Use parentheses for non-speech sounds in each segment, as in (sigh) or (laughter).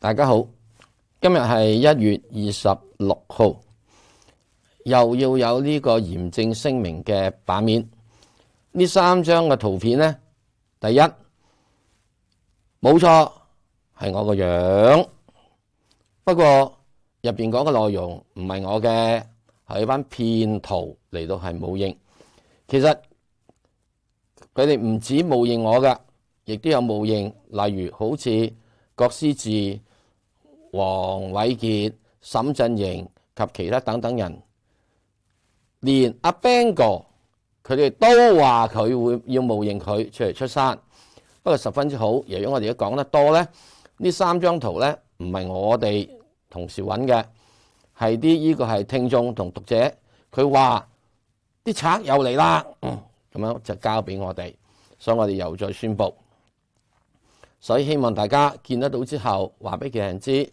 大家好，今日系一月二十六号，又要有呢个严正声明嘅版面。呢三张嘅图片呢，第一冇错系我个样，不过入边讲嘅内容唔系我嘅，系一班骗徒嚟到系冇认。其实佢哋唔止冇认我噶，亦都有冒认，例如好似郭思字。黄伟杰、沈振营及其他等等人，连阿 Bang 哥佢哋都话佢会要冒认佢出嚟出山，不过十分之好。由于我哋而家讲得多咧，呢三张图咧唔系我哋同事揾嘅，系啲呢个系听众同读者佢话啲贼又嚟啦，咁样就交俾我哋，所以我哋又再宣布，所以希望大家见得到之后话俾其他人知。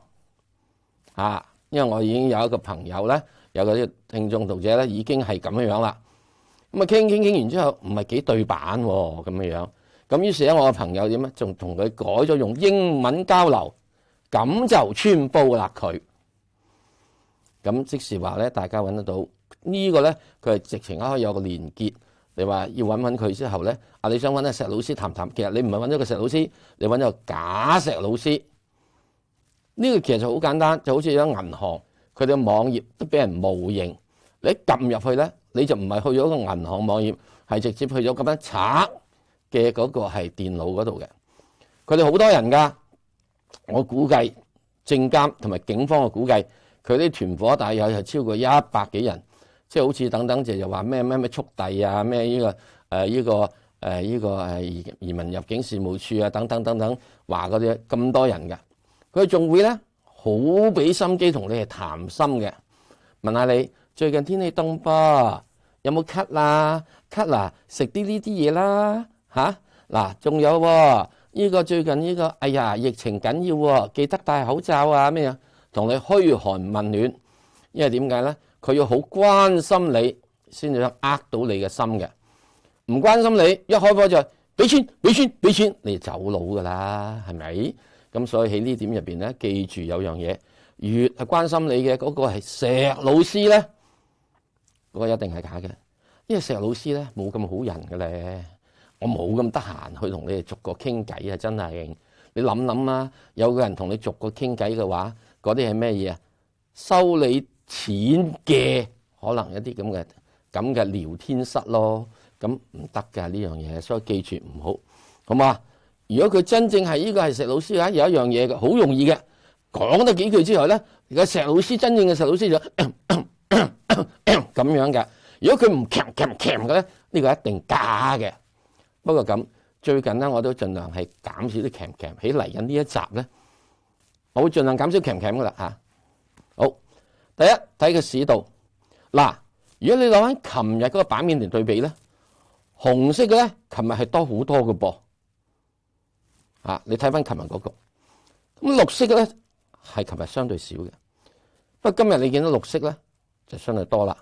啊，因为我已经有一个朋友咧，有個啲听众读者咧，已经系咁样样啦。咁啊，倾倾倾完之后，唔系几对版咁样样。咁于是咧，我嘅朋友点咧，仲同佢改咗用英文交流，咁就穿煲啦佢。咁即时话咧，大家揾得到呢个咧，佢系直情可以有个连结，你话要揾揾佢之后咧，啊你想揾阿石老师谈谈，其实你唔系揾咗个石老师，你揾咗个假石老师。呢個其實就好簡單，就好似有銀行佢哋網頁都俾人模擬，你撳入去咧，你就唔係去咗個銀行網頁，係直接去咗咁樣賊嘅嗰個係電腦嗰度嘅。佢哋好多人㗎，我估計證監同埋警方嘅估計，佢啲團伙大約係超過一百幾人，即係好似等等就又話咩咩咩速遞啊咩呢個誒呢個誒呢個誒移民入境事務處啊等等等等話嗰啲咁多人㗎。佢仲會咧，好俾心機同你系談心嘅，問下你最近天氣凍噃，有冇咳啦？咳啦，食啲呢啲嘢啦，吓嗱，仲有呢個最近呢個，哎呀，疫情緊要，記得戴口罩啊！咩啊？同你嘘寒問暖，因為點解咧？佢要好關心你，先至呃到你嘅心嘅。唔關心你，一開波就俾錢俾錢俾錢，你走佬噶啦，係咪？咁所以喺呢點入边咧，記住有樣嘢，越係關心你嘅嗰個係石老師咧，嗰個一定係假嘅，因为石老師咧冇咁好人嘅咧，我冇咁得閒去同你哋逐個傾偈啊！真係，你諗諗啦，有個人同你逐個傾偈嘅話，嗰啲係咩嘢啊？收你錢嘅，可能一啲咁嘅咁嘅聊天室咯，咁唔得㗎呢樣嘢，所以記住唔好，好嘛？如果佢真正係呢個係石老師嘅，有一樣嘢嘅，好容易嘅，講得幾句之后咧，而家石老師真正嘅石老師就 (coughs) 咁樣嘅。如果佢唔钳钳钳嘅咧，呢個一定假嘅。不過咁最近咧，我都尽量係減少啲钳钳。起嚟。紧呢一集咧，我會尽量減少钳钳噶啦吓。好，第一睇個市道嗱，如果你攞翻琴日嗰個版面嚟對比咧，紅色嘅咧，琴日係多好多嘅噃。啊！你睇翻琴日嗰局，咁綠色咧係琴日相對少嘅，不過今日你見到綠色咧就相對多啦，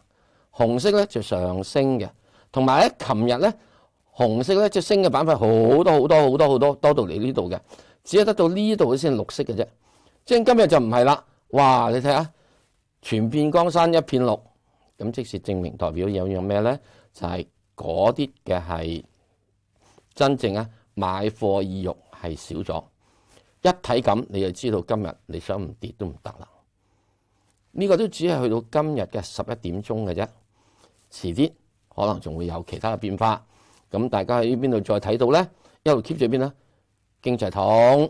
紅色咧就上升嘅，同埋咧琴日咧紅色咧即升嘅板塊好多好多好多好多多到嚟呢度嘅，只係得到呢度先綠色嘅啫，即係今日就唔係啦。哇！你睇下，全片江山一片綠，咁即是證明代表有樣咩咧？就係嗰啲嘅係真正啊買貨意欲。係少咗一睇咁，你就知道今日你想唔跌都唔得啦。呢個都只係去到今日嘅十一點鐘嘅啫，遲啲可能仲會有其他嘅變化。咁大家喺邊度再睇到呢？一路 keep 住邊啦，經濟堂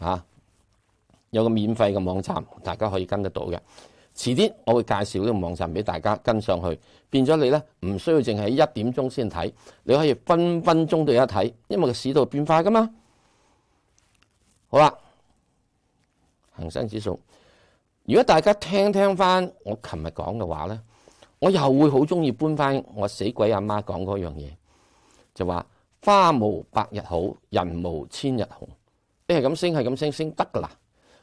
嚇有個免費嘅網站，大家可以跟得到嘅。遲啲我會介紹呢個網站俾大家跟上去，變咗你呢，唔需要淨係一點鐘先睇，你可以分分鐘都有一睇，因為個市度變化噶嘛。好啦，恒生指数，如果大家听听翻我琴日讲嘅话咧，我又会好中意搬翻我死鬼阿妈讲嗰样嘢，就话花无百日好，人无千日红。一系咁升，系咁升升得噶啦。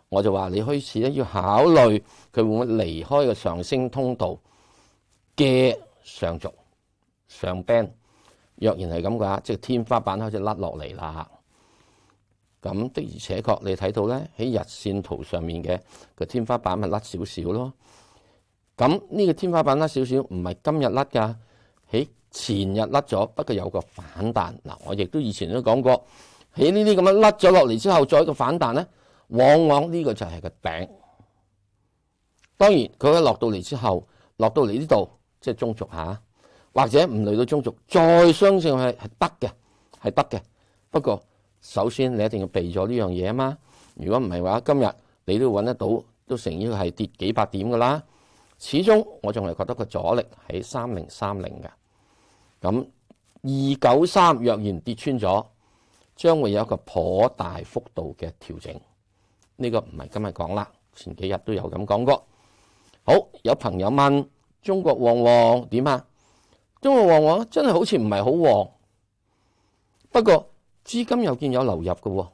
我就话你开始咧，要考虑佢会唔会离开个上升通道嘅上逐上 band。若然系咁嘅话，即系天花板开始甩落嚟啦。咁的而且確，你睇到咧喺日線圖上面嘅個天花板係甩少少咯。咁呢個天花板甩少少，唔係今日甩噶，喺前日甩咗，不過有個反彈嗱。我亦都以前都講過，喺呢啲咁樣甩咗落嚟之後再個反彈咧，往往呢個就係個頂。當然佢一落到嚟之後，落到嚟呢度即係中軸下，或者唔嚟到中軸，再相信係係得嘅，係得嘅，不過。首先你一定要避咗呢樣嘢啊嘛！如果唔係話，今日你都揾得到，都成要係跌幾百點噶啦。始終我仲係覺得個阻力喺三零三零嘅。咁二九三若然跌穿咗，將會有一個頗大幅度嘅調整。呢個唔係今日講啦，前幾日都有咁講過。好有朋友問：中國旺旺點啊？中國旺旺真係好似唔係好旺，不過。資金又見有流入嘅喎，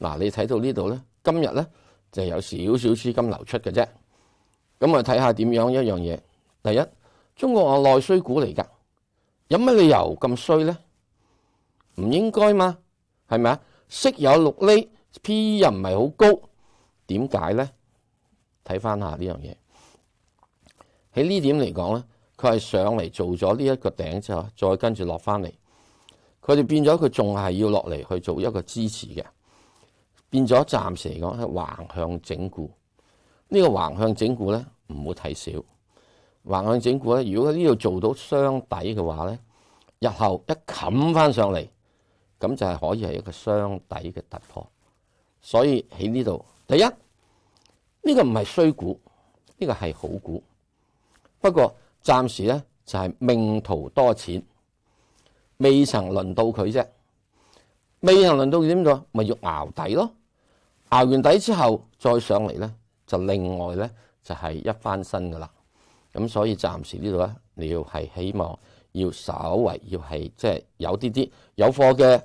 嗱你睇到呢度咧，今日咧就有少少資金流出嘅啫。咁啊，睇下點樣一樣嘢。第一，中國我內需股嚟噶，有乜理由咁衰咧？唔應該嘛？係咪啊？息有六厘 p E 又唔係好高，點解咧？睇翻下呢樣嘢。喺呢點嚟講咧，佢係上嚟做咗呢一個頂之後，再跟住落翻嚟。佢哋變咗，佢仲係要落嚟去做一個支持嘅，變咗暫時嚟講係橫向整固。呢個橫向整固咧，唔好睇少。橫向整固咧，如果喺呢度做到雙底嘅話咧，日後一冚翻上嚟，咁就係可以係一個雙底嘅突破。所以喺呢度，第一呢個唔係衰股，呢個係好股。不過暫時咧就係命途多舛。未曾轮到佢啫，未曾轮到佢点做，咪要熬底咯。熬完底之后再上嚟咧，就另外咧就系一翻身噶啦。咁所以暂时呢度咧，你要系希望要稍为要系即系有啲啲有货嘅，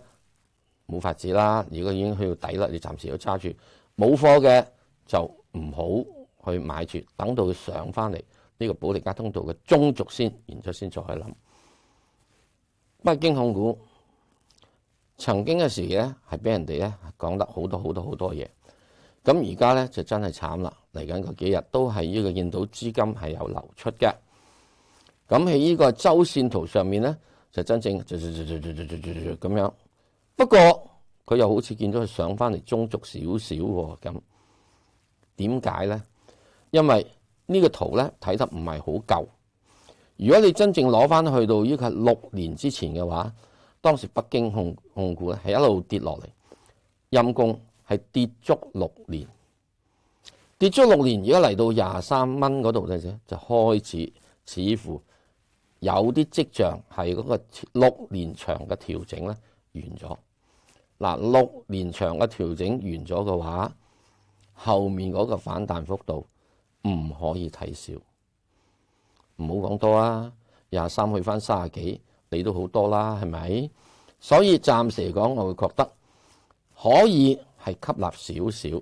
冇法子啦。如果已经去到底啦，你暂时要揸住。冇货嘅就唔好去买住，等到佢上翻嚟呢个保利加通道嘅中轴先，然之后先再去谂。北京控股曾經嘅时咧，係俾人哋咧講得好多好多好多嘢。咁而家咧就真係慘啦！嚟緊嗰幾日都係呢個见到資金係有流出嘅。咁喺呢個周線圖上面咧，就真正咁樣。不過佢又好似見到佢上翻嚟，中足少少喎咁。點解咧？因為呢個圖咧睇得唔係好夠。如果你真正攞翻去到依個六年之前嘅話，當時北京控控股咧係一路跌落嚟，陰公係跌足六年，跌足六年，而家嚟到廿三蚊嗰度咧，就開始似乎有啲跡象係嗰個六年長嘅調整咧完咗嗱，六年長嘅調整完咗嘅話，後面嗰個反彈幅度唔可以睇少。唔好講多啊！廿三去翻卅幾，你都好多啦，係咪？所以暫時嚟講，我會覺得可以係吸納少少，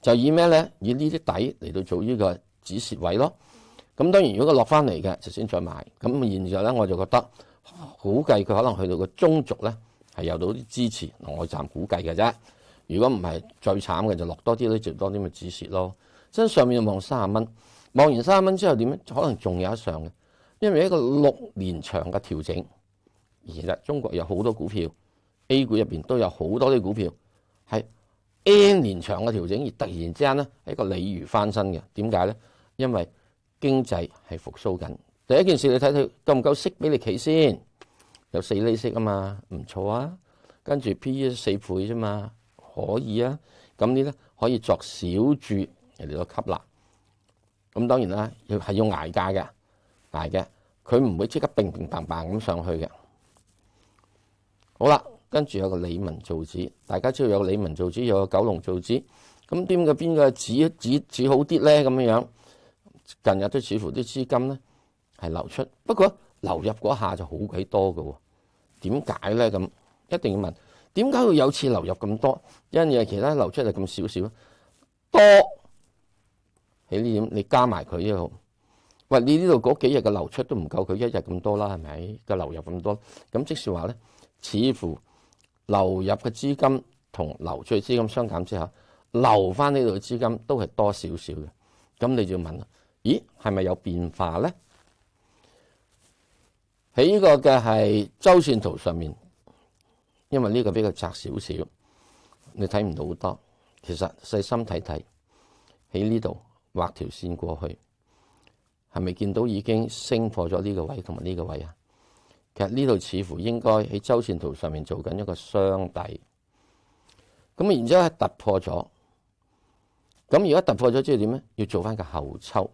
就以咩咧？以呢啲底嚟到做呢個止蝕位咯。咁當然，如果佢落翻嚟嘅就先再買。咁現在咧，我就覺得估計佢可能去到個中軸咧係有到啲支持，我暫估計嘅啫。如果唔係最慘嘅就落多啲咧，就多啲咪止蝕咯。真上面望卅蚊。望完三蚊之後點樣？可能仲有一上嘅，因為一個六年長嘅調整，而其實中國有好多股票，A 股入邊都有好多啲股票係 N 年長嘅調整，而突然之間咧係一個鯉魚翻身嘅。點解咧？因為經濟係復甦緊。第一件事你睇睇夠唔夠息俾你企先，有四厘息啊嘛，唔錯啊。跟住 P E 四倍啫嘛，可以啊。咁呢咧可以作小注，人哋都吸納。咁當然啦，要係要挨價嘅，挨嘅，佢唔會即刻平平咁上去嘅。好啦，跟住有個李文造紙，大家知道有李文造紙，有個九龍造紙，咁邊個邊個紙紙紙好啲咧？咁樣近日都似乎啲資金咧係流出，不過流入嗰下就好鬼多嘅喎。點解咧？咁一定要問，點解會有次流入咁多？因為其他流出就咁少少，多。喺呢點你加埋佢一好，喂你呢度嗰幾日嘅流出都唔夠佢一日咁多啦，係咪個流入咁多？咁即係話咧，似乎流入嘅資金同流出資金相減之下，留翻呢度嘅資金都係多少少嘅。咁你就問啦，咦係咪有變化咧？喺呢個嘅係周線圖上面，因為呢個比較窄少少，你睇唔到好多。其實細心睇睇喺呢度。画條線過去，係咪見到已經升破咗呢個位同埋呢個位啊？其實呢度似乎應該喺周線圖上面做緊一個双底，咁然之後突破咗。咁如果突破咗之後點咧？要做翻個後抽。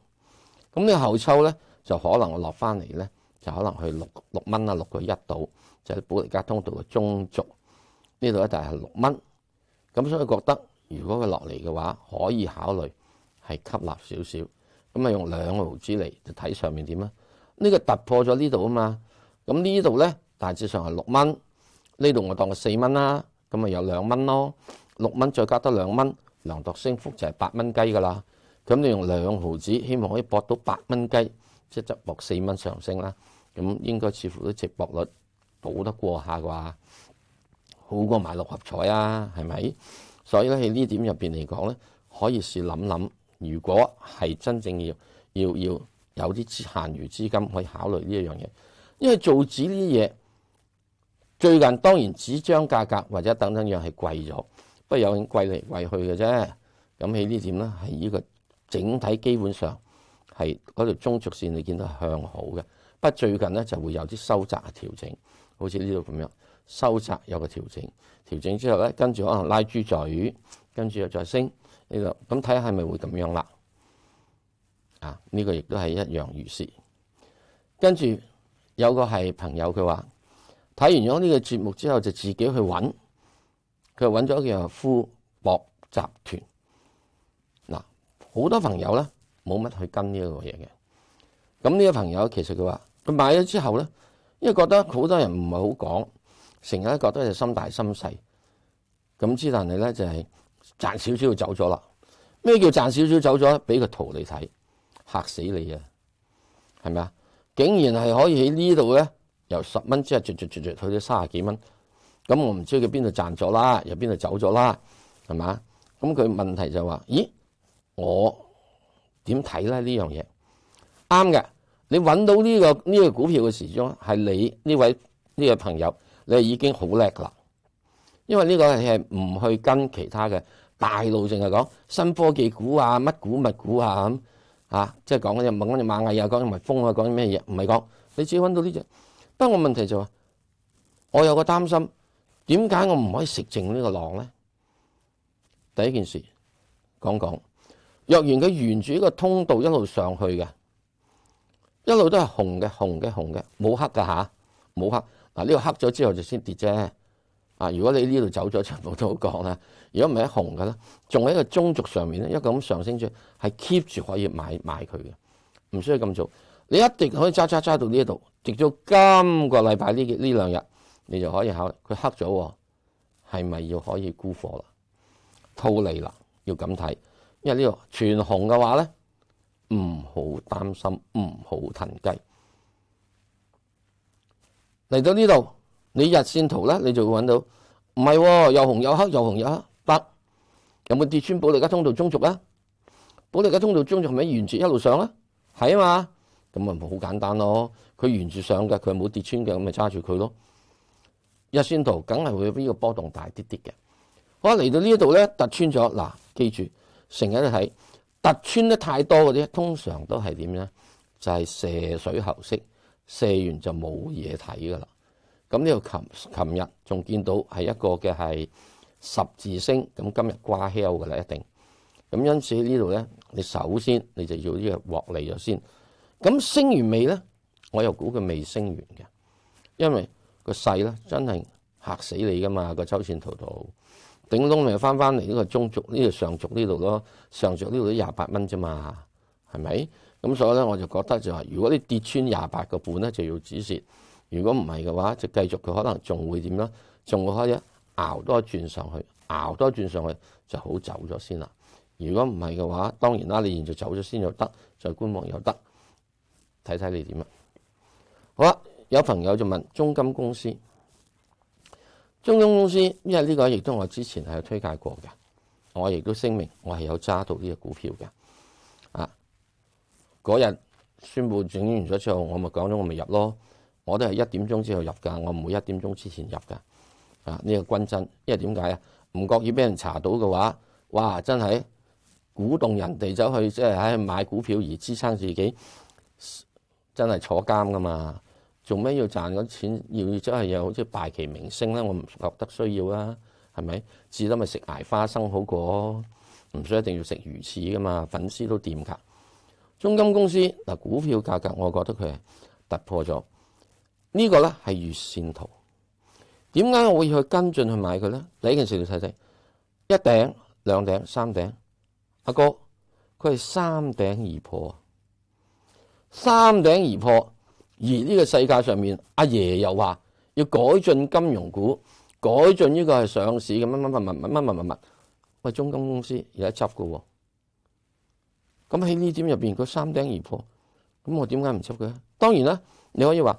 咁呢個後抽咧就可能落翻嚟咧，就可能去六六蚊啊，六個一度，就係保利加通道嘅中轴呢度一但係六蚊，咁所以覺得如果佢落嚟嘅話，可以考慮。係吸納少少，咁啊用兩毫子嚟就睇上面點啊？呢個突破咗呢度啊嘛，咁呢度咧大致上係六蚊，呢度我當佢四蚊啦，咁啊有兩蚊咯，六蚊再加多兩蚊，量度升幅就係八蚊雞噶啦。咁你用兩毫子，希望可以博到八蚊雞，即係執博四蚊上升啦。咁應該似乎都直博率保得過下啩，好過買六合彩啊，係咪？所以咧喺呢點入邊嚟講咧，可以試諗諗。如果係真正要要要有啲限餘資金去考慮呢一樣嘢，因為做指呢啲嘢最近當然指張價格或者等等樣係貴咗，不過有啲貴嚟貴去嘅啫。咁起呢點咧？係呢個整體基本上係嗰條中軸線，你見到向好嘅。不過最近咧就會有啲收窄調整，好似呢度咁樣收窄有個調整，調整之後咧跟住可能拉豬嘴，跟住又再升。呢个咁睇下系咪会咁样啦？啊，呢个亦都系一样如是。跟住有个系朋友佢话睇完咗呢个节目之后就自己去揾，佢揾咗叫夫富博集团。嗱，好多朋友咧冇乜去跟呢个嘢嘅。咁呢个朋友其实佢话佢买咗之后咧，因为觉得好多人唔系好讲，成日都觉得係心大心细。咁之但系咧就系。賺少少走咗啦，咩叫賺少少走咗？俾個圖你睇，嚇死你啊！係咪啊？竟然係可以喺呢度咧，由十蚊之後逐逐逐逐去到三十幾蚊，咁我唔知佢邊度賺咗啦，又邊度走咗啦，係嘛？咁佢問題就話：咦，我點睇咧呢樣嘢？啱嘅，你揾到呢個呢个股票嘅時鐘，係你呢位呢个朋友，你已經好叻啦，因為呢個係唔去跟其他嘅。大路净系讲新科技股啊，乜股物股啊咁啊，即系讲嗰只猛嗰只蚂蚁啊，讲唔蜜蜂啊，讲啲咩嘢？唔系讲，你只揾到呢只。不过问题就话，我有个担心，点解我唔可以食净呢个狼咧？第一件事讲讲，若然佢沿住呢个通道一路上去嘅，一路都系红嘅，红嘅，红嘅，冇黑噶吓，冇黑。嗱呢个黑咗之后就先跌啫。啊！如果你呢度走咗，全部都降啦。如果唔系喺紅嘅咧，仲喺一個宗族上面咧，一個咁上升住，係 keep 住可以買買佢嘅，唔需要咁做。你一定可以揸揸揸到呢一度，直到今個禮拜呢呢兩日，你就可以考佢黑咗喎，係咪要可以沽貨啦、套利啦？要咁睇，因為呢個全紅嘅話咧，唔好擔心，唔好騰雞。嚟到呢度。你日線圖咧，你就會揾到唔係，又紅又黑，又紅又黑。白，有冇跌穿保利加通道中轴啊？保利加通道中轴係咪沿住一路上啊？係啊嘛，咁咪好簡單咯。佢沿住上嘅，佢冇跌穿嘅，咁咪揸住佢咯。日線圖梗係會呢個波動大啲啲嘅。我嚟到呢一度咧，突穿咗嗱，記住成日都睇突穿得太多嗰啲，通常都係點咧？就係射水喉式，射完就冇嘢睇噶啦。咁呢度琴琴日仲見到係一個嘅係十字星，咁今日瓜 l 嘅啦一定。咁因此呢度咧，你首先你就要呢個獲利咗先。咁升完未咧？我又估佢未升完嘅，因為個勢咧真係嚇死你噶嘛個抽線圖圖頂窿咪翻翻嚟呢個中續呢個上續呢度咯，上續呢度都廿八蚊啫嘛，係咪？咁所以咧我就覺得就係，如果你跌穿廿八個半咧，就要止蝕。如果唔系嘅话，就继续佢可能仲会点呢？仲会开以熬多转上去，熬多转上去就好走咗先啦。如果唔系嘅话，当然啦，你现在走咗先又得，再观望又得，睇睇你点啊。好啦，有朋友就问中金公司，中金公司，因为呢个亦都我之前系推介过嘅，我亦都声明我系有揸到呢只股票嘅。啊，嗰日宣布整完咗之后，我咪讲咗，我咪入咯。我都係一點鐘之後入噶，我唔會一點鐘之前入噶。啊，呢個均真，因為點解啊？唔覺意俾人查到嘅話，哇！真係鼓動人哋走去即係喺買股票而支撐自己，真係坐監噶嘛？做咩要賺嗰錢？要真係有好似敗其明星咧，我唔覺得需要啊。係咪至多咪食捱花生好過，唔需要一定要食魚翅噶嘛？粉絲都掂噶。中金公司嗱，股票價格，我覺得佢係突破咗。呢个咧系月线图，点解我要去跟进去买佢咧？你一件事你睇睇，一顶、两顶、三顶，阿哥佢系三顶而破，三顶而破，而呢个世界上面阿爷又话要改进金融股，改进呢个系上市嘅乜乜乜乜乜乜乜乜，喂，中金公司而家执嘅，咁喺呢点入边佢三顶而破，咁我点解唔执佢？当然啦，你可以话。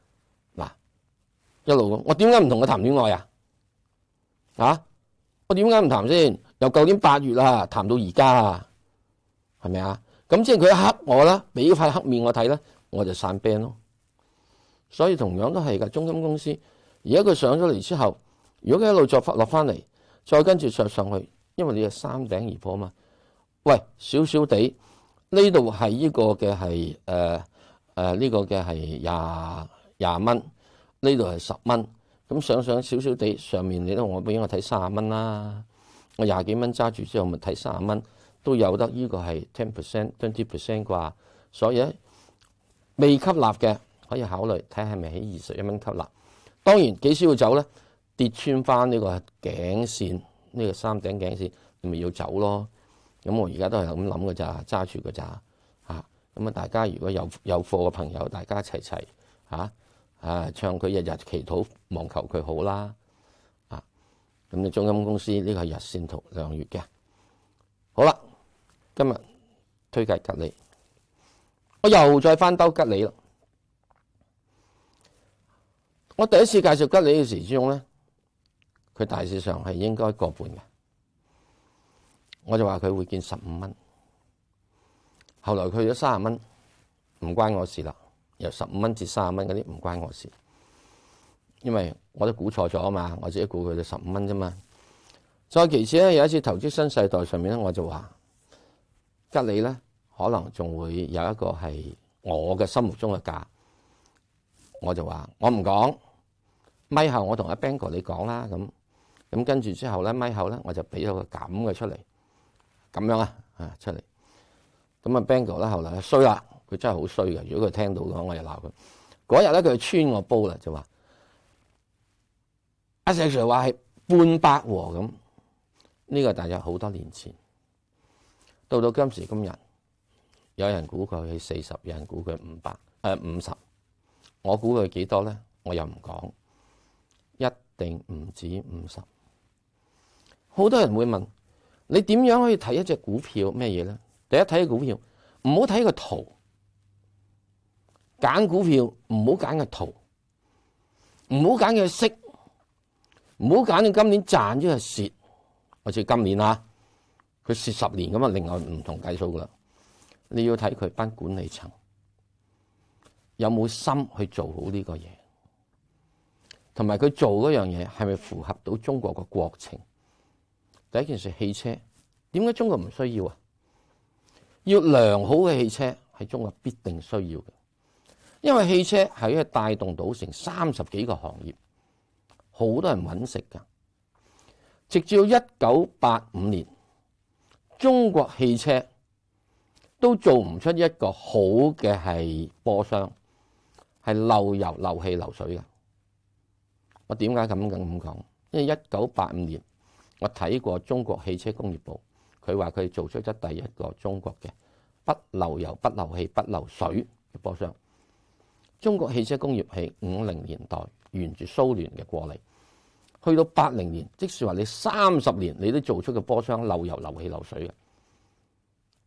一路咯，我点解唔同佢谈恋爱啊？啊，我点解唔谈先？由旧年八月啦，谈到而家，系咪啊？咁即系佢一黑我啦，俾块黑面我睇咧，我就散兵咯。所以同样都系噶，中心公司，而家佢上咗嚟之后，如果佢一路再落翻嚟，再跟住再上去，因为你系三顶而破嘛。喂，少少地，呢度系呢个嘅系诶诶呢个嘅系廿廿蚊。呢度系十蚊，咁想想少少地上面你都，我俾我睇卅蚊啦，我廿几蚊揸住之后咪睇卅蚊都有得，呢个系 ten percent twenty percent 啩，所以咧未吸纳嘅可以考虑睇系咪喺二十一蚊吸纳，当然几时要走咧？跌穿翻呢个颈线，呢个三顶颈线，你咪要走咯。咁我而家都系咁谂噶咋，揸住噶咋，咁啊，大家如果有有货嘅朋友，大家一齐齐啊！啊！唱佢日日祈禱，望求佢好啦。啊！咁你中金公司呢個係日線圖两月嘅。好啦，今日推介吉利，我又再翻兜吉利啦。我第一次介紹吉利嘅時鐘咧，佢大市上係應該過半嘅，我就話佢會見十五蚊。後來佢咗卅蚊，唔關我事啦。由十五蚊至三十蚊嗰啲唔關我事，因為我都估錯咗啊嘛！我自己估佢就十五蚊啫嘛。再其次咧，有一次投資新世代上面咧，我就話吉利咧可能仲會有一個係我嘅心目中嘅價，我就話我唔講。咪後我同阿 b a n g o 你講啦，咁咁跟住之後咧，咪後咧我就俾咗個咁嘅出嚟，咁樣啊啊出嚟。咁啊 b a n g o 咧後嚟衰啦。佢真係好衰嘅。如果佢聽到嘅話，我就鬧佢嗰日咧。佢穿我煲啦，就話阿石 Sir 話係半百和咁呢個。大約好多年前到到今時今日，有人估佢係四十，有人估佢五百，誒五十。我估佢幾多咧？我又唔講，一定唔止五十。好多人會問你點樣可以睇一隻股票咩嘢咧？第一睇股票，唔好睇個圖。揀股票唔好揀个圖，唔好揀佢息，唔好揀佢今年賺咗係蝕，或者今年啊，佢蝕十年咁啊，另外唔同計數噶啦。你要睇佢班管理層有冇心去做好呢個嘢，同埋佢做嗰樣嘢係咪符合到中國嘅國情？第一件事汽車點解中國唔需要啊？要良好嘅汽車係中國必定需要嘅。因为汽车係度带动到成三十几个行业，好多人揾食噶。直至到一九八五年，中国汽车都做唔出一个好嘅系波箱，系漏油、漏气、漏水嘅。我点解咁咁咁讲？因为一九八五年我睇过中国汽车工业部，佢话佢做出咗第一个中国嘅不漏油、不漏气、不漏水嘅波箱。中國汽車工業喺五零年代沿住蘇聯嘅過嚟，去到八零年，即使話你三十年你都做出嘅波箱漏油漏氣漏水嘅，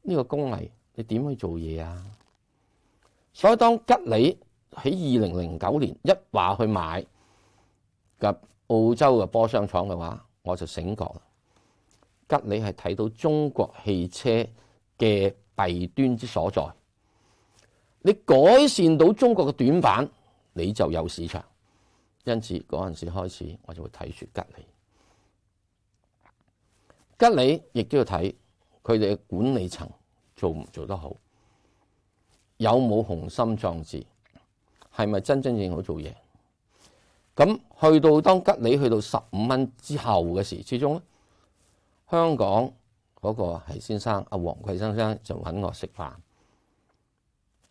呢個工藝你點去做嘢啊？所以當吉利喺二零零九年一話去買及澳洲嘅波箱廠嘅話，我就醒覺啦。吉利係睇到中國汽車嘅弊端之所在。你改善到中国嘅短板，你就有市场。因此嗰阵时开始，我就会睇住吉利。吉利亦都要睇佢哋嘅管理层做唔做得好，有冇雄心壮志，系咪真真正正好做嘢？咁去到当吉利去到十五蚊之后嘅时，始终咧，香港嗰个系先生阿黄葵生生就揾我食饭。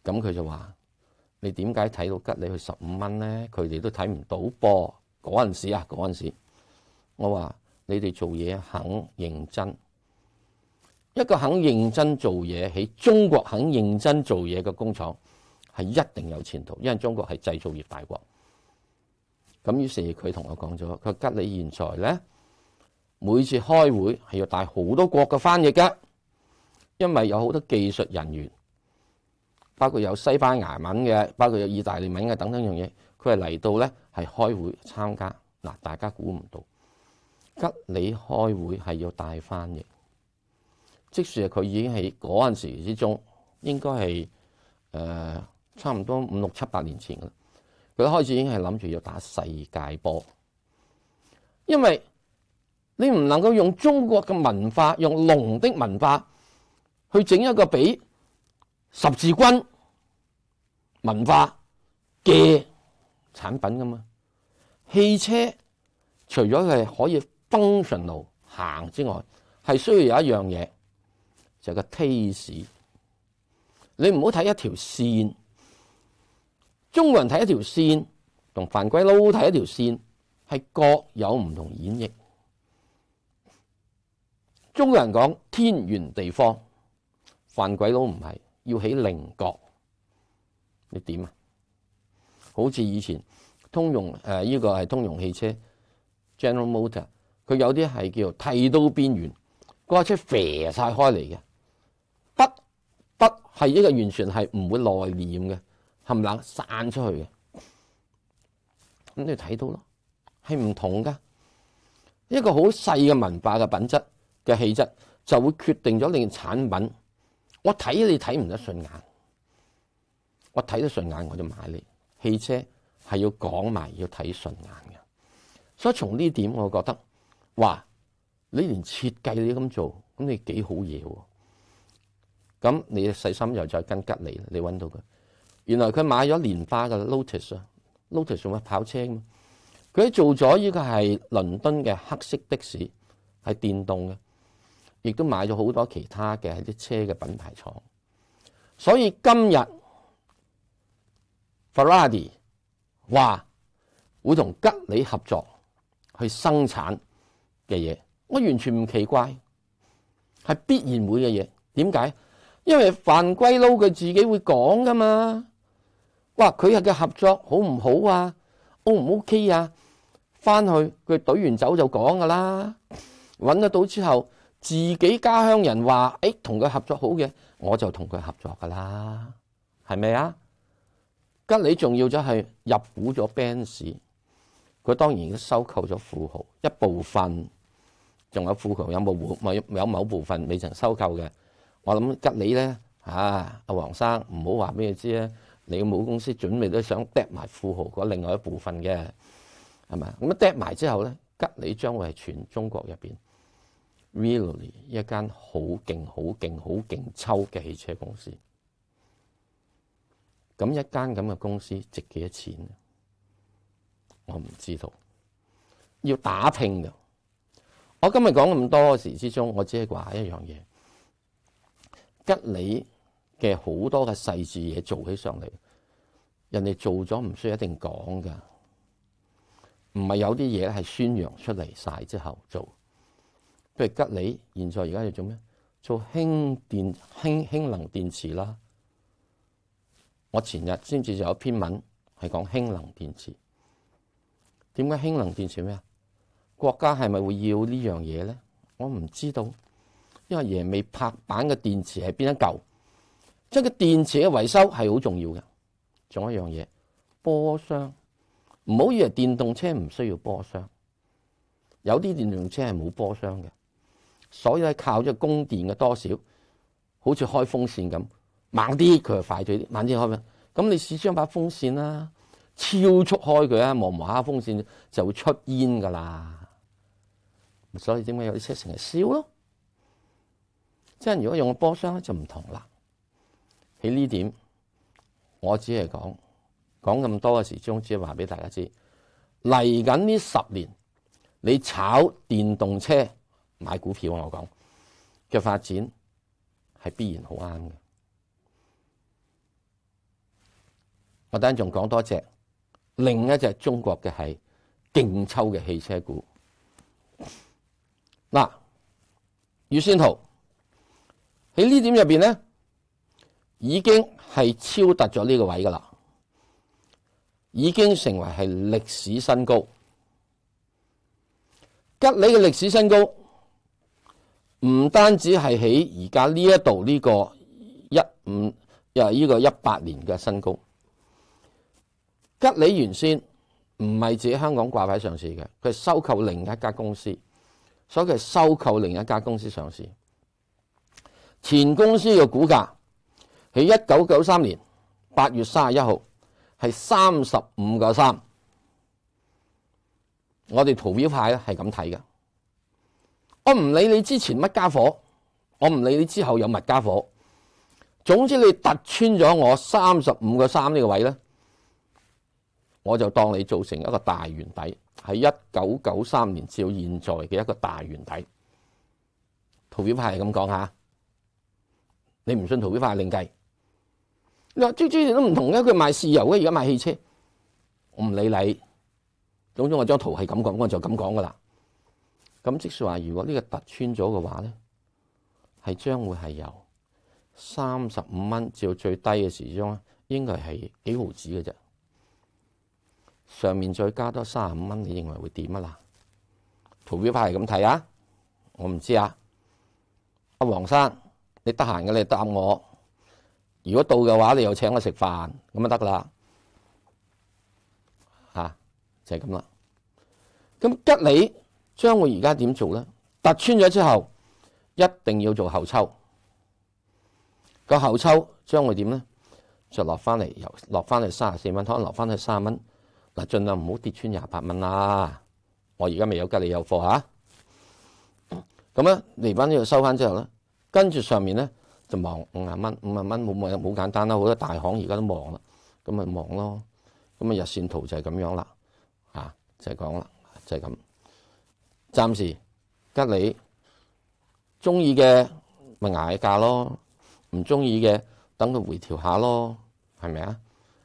咁佢就話：你點解睇到吉利去十五蚊咧？佢哋都睇唔到噃。嗰陣時啊，嗰陣時，我話你哋做嘢肯認真，一個肯認真做嘢喺中國肯認真做嘢嘅工廠係一定有前途，因為中國係製造業大國。咁於是佢同我講咗，佢吉利現在咧，每次開會係要帶好多國嘅翻譯嘅，因為有好多技術人員。包括有西班牙文嘅，包括有意大利文嘅等等样嘢，佢系嚟到咧，系开会参加。嗱，大家估唔到，吉里开会系要带翻译，即系佢已经喺嗰阵时之中，应该系诶差唔多五六七八年前噶啦。佢一开始已经系谂住要打世界波，因为你唔能够用中国嘅文化，用龙的文化去整一个比十字军。文化嘅产品噶嘛？汽车除咗系可以 n a 路行之外，系需要有一样嘢，就个 taste。你唔好睇一条线，中国人睇一条线，同犯规佬睇一条线系各有唔同演绎。中国人讲天圆地方，犯鬼佬唔系要起菱角。你点啊？好似以前通用诶，呢个系通用汽车 General Motor，佢有啲系叫剃刀边缘，架车肥晒开嚟嘅，不不系一个完全系唔会内敛嘅，冚冷散出去嘅，咁你睇到咯，系唔同噶。一个好细嘅文化嘅品质嘅气质，就会决定咗你嘅产品。我睇你睇唔得顺眼。我睇得順眼我就買你汽車係要講埋要睇順眼嘅，所以從呢點我覺得，哇！你連設計你咁做，咁你幾好嘢喎？咁你細心又再跟吉利，你揾到佢。原來佢買咗莲花嘅 Lotus 啊，Lotus 做乜跑車啊？佢做咗依個係倫敦嘅黑色的士，係電動嘅，亦都買咗好多其他嘅啲車嘅品牌廠，所以今日。Faraday 话会同吉里合作去生产嘅嘢，我完全唔奇怪，系必然会嘅嘢。点解？因为犯龟捞佢自己会讲噶嘛。哇！佢系嘅合作好唔好啊？O 唔 OK 啊？翻去佢怼完走就讲噶啦。揾得到之后，自己家乡人话诶同佢合作好嘅，我就同佢合作噶啦，系咪啊？吉利重要就係入股咗 Benz，佢當然佢收購咗富豪一部分，仲有富豪有冇冇有某部分未曾收購嘅？我諗吉利咧，啊阿黃生唔好話俾你知啊，你母公司準備都想 d 埋富豪嗰另外一部分嘅，係咪？咁 d r 埋之後咧，吉利將會係全中國入邊 really 一間好勁、好勁、好勁抽嘅汽車公司。咁一间咁嘅公司值几多钱？我唔知道，要打拼噶。我今日讲咁多时之中，我只系话一样嘢：吉利嘅好多嘅细事嘢做起上嚟，人哋做咗唔需要一定讲噶，唔系有啲嘢系宣扬出嚟晒之后做。譬如吉利，现在而家要做咩？做氢电、氢氢能电池啦。我前日先至有篇文系讲氢能电池，点解氢能电池咩啊？国家系咪会要呢样嘢咧？我唔知道，因为爷未拍板嘅电池系边一旧，系个电池嘅维修系好重要嘅。仲有一样嘢，波箱唔好以为电动车唔需要波箱，有啲电动车系冇波箱嘅，所以系靠咗供电嘅多少，好似开风扇咁。猛啲，佢就快咗啲；猛啲開咩？咁你試將把風扇啦，超速開佢啊，望唔下風扇就會出煙噶啦。所以點解有啲車成日燒咯？即係如果用波箱咧，就唔同啦。喺呢點，我只係講講咁多嘅時，鐘，只話俾大家知。嚟緊呢十年，你炒電動車買股票我講嘅發展係必然好啱嘅。我等仲讲多只，另一只中国嘅系劲抽嘅汽车股。嗱，宇仙图喺呢点入边咧，已经系超突咗呢个位噶啦，已经成为系历史新高。吉利嘅历史新高唔单止系喺而家呢一度呢个一五又呢个一八年嘅新高。吉利原先唔系自己香港挂牌上市嘅，佢系收购另一家公司，所以佢系收购另一家公司上市。前公司嘅股价喺一九九三年八月三十一号系三十五个三，我哋图表咧系咁睇嘅。我唔理你之前乜家伙，我唔理你之后有乜家伙，总之你突穿咗我三十五个三呢个位咧。我就當你做成一個大圓底，喺一九九三年至到現在嘅一個大圓底。圖片派係咁講嚇，你唔信圖片派另計。嗱，朱朱都唔同嘅，佢賣豉油嘅，而家賣汽車，我唔理你。總之我張圖係咁講，我就咁講噶啦。咁即是話，如果呢個突穿咗嘅話咧，係將會係由三十五蚊至到最低嘅時鐘，應該係幾毫子嘅啫。上面再加多三十五蚊，你認為會點啊？啦，圖表系咁睇啊，我唔知啊。阿黃生，你得閒嘅你答我。如果到嘅話，你又請我食飯，咁啊得噶啦。吓就係咁啦。咁吉你將會而家點做咧？突穿咗之後，一定要做後抽。個後抽將會點咧？就落翻嚟，由落翻去三十四蚊，可能落翻去三蚊。嗱，儘量唔好跌穿廿八蚊啦。我而家未有吉利有貨啊。咁咧嚟翻呢度收翻之後咧，跟住上面咧就望五廿蚊，五廿蚊冇冇冇簡單啦。好多大行而家都望啦，咁咪望咯。咁啊日線圖就係咁樣啦。啊，就係講啦，就係咁。暫時吉利中意嘅咪捱價咯，唔中意嘅等佢回調下咯，係咪啊？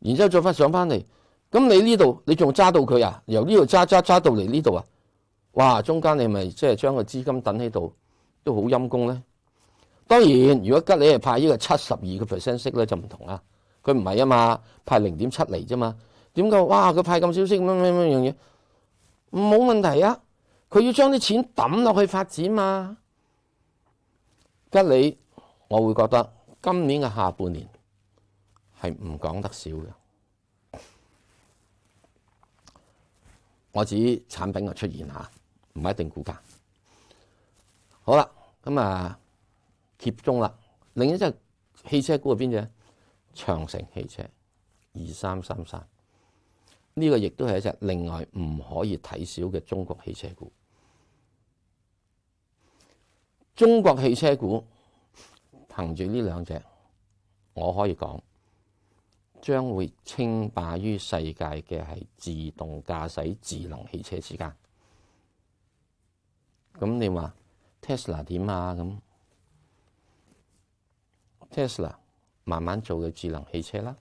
然之后再翻上翻嚟，咁你呢度你仲揸到佢啊？由呢度揸揸揸到嚟呢度啊！哇，中间你咪即系将个资金等喺度，都好阴功咧。当然，如果吉里系派呢个七十二个 percent 息咧，就唔同啦。佢唔系啊嘛，派零点七嚟啫嘛，点解？哇！佢派咁少息咁样样嘢，冇问题啊。佢要将啲钱抌落去发展嘛。吉里我会觉得今年嘅下半年。系唔讲得少嘅，我指产品嘅出现吓，唔系一定股价。好啦，咁啊，揭中啦。另一只汽车股系边只？长城汽车二三三三，呢个亦都系一只另外唔可以睇少嘅中国汽车股。中国汽车股凭住呢两只，我可以讲。将会称霸于世界嘅系自动驾驶智能汽车之间。咁你话 Tesla 点啊？咁 Tesla 慢慢做嘅智能汽车啦。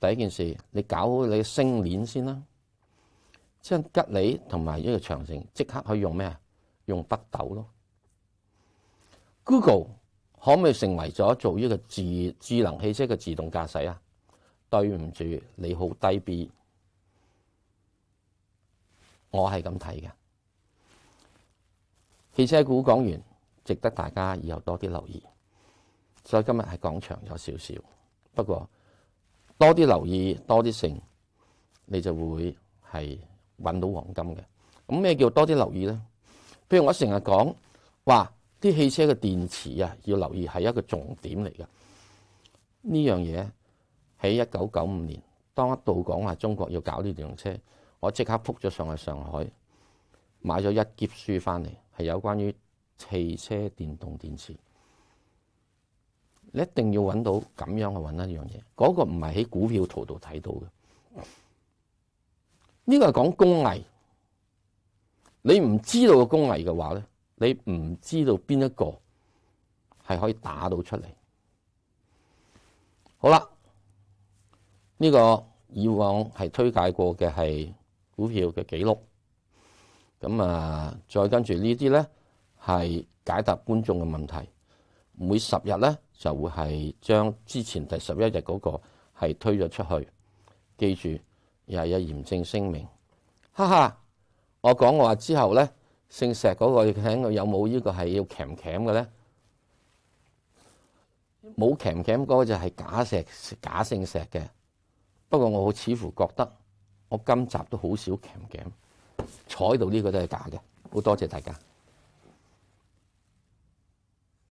第一件事，你搞好你嘅星链先啦。将吉利同埋呢个长城即刻可以用咩啊？用北斗咯，Google。可唔可以成为咗做呢个智智能汽车嘅自动驾驶啊？对唔住，你好低 B，我系咁睇嘅。汽车股讲完，值得大家以后多啲留意。所以今日系讲长咗少少，不过多啲留意，多啲成，你就会系揾到黄金嘅。咁咩叫多啲留意咧？譬如我成日讲话。啲汽車嘅電池啊，要留意係一個重點嚟嘅。呢樣嘢喺一九九五年，當一度講話中國要搞呢樣車，我即刻撲咗上去上海，買咗一疊書翻嚟，係有關於汽車電動電池。你一定要揾到咁樣去揾一樣嘢，嗰個唔係喺股票圖度睇到嘅。呢個係講工藝，你唔知道個工藝嘅話咧。你唔知道边一个系可以打到出嚟？好啦，呢个以往系推介过嘅系股票嘅记录。咁啊，再跟住呢啲咧系解答观众嘅问题。每十日咧就会系将之前第十一日嗰个系推咗出去。记住，又有严正声明。哈哈，我讲话之后咧。姓石嗰個聽佢有冇呢個係要鉗鉗嘅咧？冇鉗鉗嗰就係假石假姓石嘅。不過我似乎覺得我今集都好少鉗鉗，喺度呢個都係假嘅。好多謝大家。